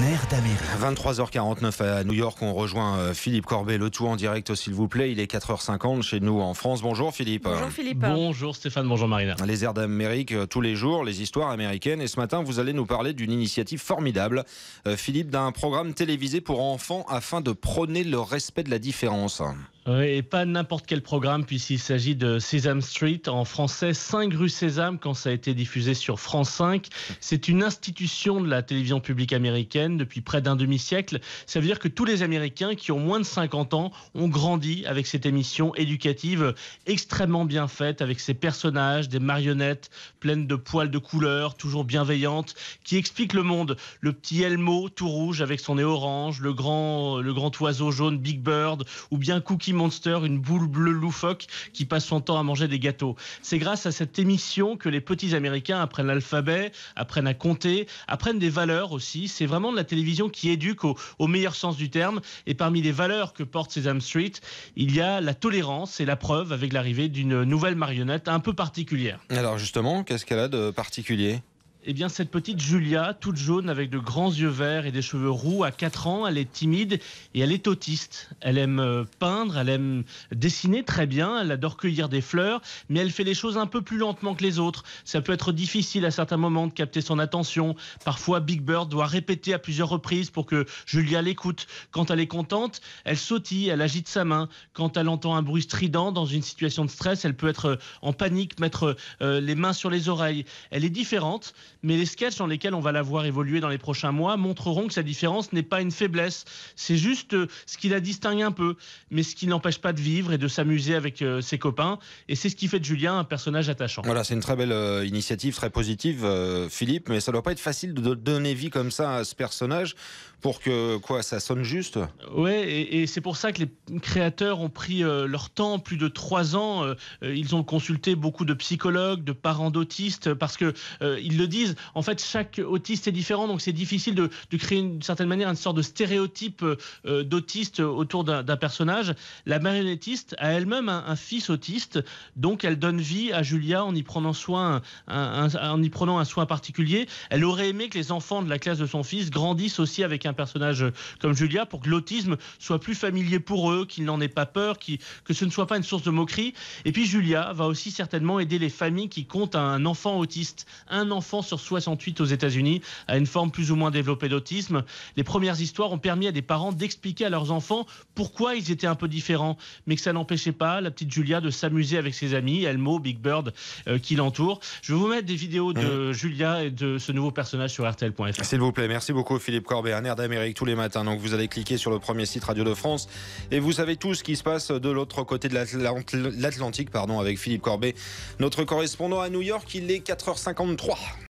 air d'Amérique. 23h49 à New York, on rejoint euh, Philippe Corbet, le tout en direct s'il vous plaît. Il est 4h50 chez nous en France. Bonjour Philippe. Bonjour Philippe. Bonjour Stéphane, bonjour Marina. Les airs d'Amérique euh, tous les jours, les histoires américaines. Et ce matin, vous allez nous parler d'une initiative formidable, euh, Philippe, d'un programme télévisé pour enfants afin de prôner le respect de la différence. Euh, et pas n'importe quel programme, puisqu'il s'agit de Sesame Street, en français 5 rue Sésame, quand ça a été diffusé sur France 5. C'est une institution de la télévision publique américaine depuis près d'un demi-siècle. Ça veut dire que tous les Américains qui ont moins de 50 ans ont grandi avec cette émission éducative extrêmement bien faite, avec ses personnages, des marionnettes pleines de poils de couleur, toujours bienveillantes, qui expliquent le monde. Le petit Elmo tout rouge avec son nez orange, le grand, le grand oiseau jaune Big Bird, ou bien Cookie Monster, une boule bleue loufoque qui passe son temps à manger des gâteaux. C'est grâce à cette émission que les petits Américains apprennent l'alphabet, apprennent à compter, apprennent des valeurs aussi. C'est vraiment de la télévision qui éduque au, au, meilleur sens du terme. Et parmi les valeurs que porte Sesame Street, il y a la tolérance et la preuve avec l'arrivée d'une nouvelle marionnette un peu particulière. Alors justement, qu'est-ce qu'elle a de particulier eh bien, cette petite Julia, toute jaune, avec de grands yeux verts et des cheveux roux, à 4 ans, elle est timide et elle est autiste. Elle aime euh, peindre, elle aime dessiner très bien, elle adore cueillir des fleurs, mais elle fait les choses un peu plus lentement que les autres. Ça peut être difficile à certains moments de capter son attention. Parfois, Big Bird doit répéter à plusieurs reprises pour que Julia l'écoute. Quand elle est contente, elle sautille, elle agite sa main. Quand elle entend un bruit strident dans une situation de stress, elle peut être euh, en panique, mettre euh, les mains sur les oreilles. Elle est différente mais les sketchs dans lesquels on va la voir évoluer dans les prochains mois montreront que sa différence n'est pas une faiblesse. C'est juste euh, ce qui la distingue un peu, mais ce qui n'empêche pas de vivre et de s'amuser avec euh, ses copains. Et c'est ce qui fait de Julien un personnage attachant. Voilà, c'est une très belle euh, initiative, très positive, Philippe, mais ça doit pas être facile de donner vie comme ça à ce personnage pour que quoi, ça sonne juste. Ouais, et, c'est pour ça que les créateurs ont pris leur temps, plus de trois ans. ils ont consulté beaucoup de psychologues, de parents d'autistes, parce que le disent en fait, chaque autiste est différent, donc c'est difficile de, créer d'une certaine manière une sorte de stéréotype euh, euh, d'autiste autour d'un personnage. La marionnettiste a elle-même un, fils autiste, donc elle donne vie à Julia en y prenant soin, en y prenant un soin particulier. Elle aurait aimé que les enfants de la classe de son fils grandissent aussi avec un personnage comme Julia pour que l'autisme soit plus familier pour eux, qu'ils n'en aient pas peur, que ce ne soit pas une source de moquerie. Et puis Julia va aussi certainement aider les familles qui comptent un enfant autiste, un enfant sur 68 aux États-Unis à une forme plus ou moins développée d'autisme. Les premières histoires ont permis à des parents d'expliquer à leurs enfants pourquoi ils étaient un peu différents, mais que ça n'empêchait pas la petite Julia de s'amuser avec ses amis, Elmo, Big Bird euh, qui l'entoure. Je vais vous mettre des vidéos de mmh. Julia et de ce nouveau personnage sur RTL.fr. S'il vous plaît, merci beaucoup Philippe Corbet, un air d'Amérique tous les matins. Donc vous allez cliquer sur le premier site Radio de France et vous savez tout ce qui se passe de l'autre côté de l'Atlantique pardon, avec Philippe Corbet, notre correspondant à New York. Il est 4h53.